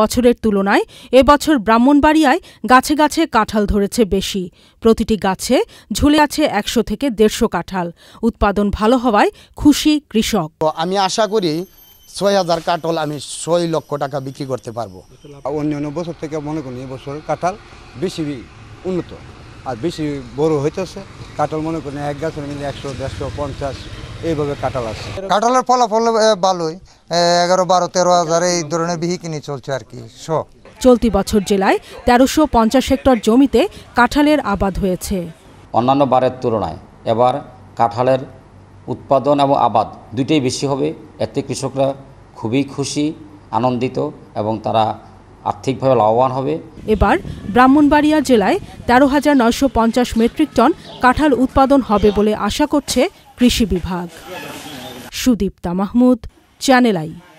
বছরের তুলনায় এবছর ব্রাহ্মণবাড়িয়ায় গাছে গাছে কাঁঠাল ধরেছে বেশি প্রতিটি গাছে ঝুলে আছে একশো থেকে দেড়শো কাঁঠাল উৎপাদন ভালো হওয়ায় খুশি কৃষক আমি আশা করি ছয় হাজার কাঁঠাল আমি ছয় লক্ষ টাকা বিক্রি করতে পারবো অন্য অন্য বছর থেকে মনে করি এবছর কাঁঠাল বেশি উন্নত আর বেশি বড় হইতেছে কাঁঠাল মনে করি এক গাছের মিলে একশো দেড়শো পঞ্চাশ এইভাবে কাঁঠাল আসছে কাঁঠালের ফলাফল ভালোই এগারো বারো তেরো হাজার এই ধরনের বিহি কিনে চলছে আর কি স চলতি বছর জেলায় তেরোশো পঞ্চাশ হেক্টর জমিতে কাঁঠালের আবাদ হয়েছে অন্যান্য বারের তুলনায় এবার কাঁঠালের উৎপাদন এবং আবাদ দুইটাই বেশি হবে এতে কৃষকরা খুবই খুশি আনন্দিত এবং তারা আর্থিকভাবে লাভবান হবে এবার ব্রাহ্মণবাড়িয়া জেলায় তেরো হাজার নয়শো পঞ্চাশ মেট্রিক টন কাঁঠাল উৎপাদন হবে বলে আশা করছে কৃষি বিভাগ সুদীপ্তা মাহমুদ চ্যানেল আই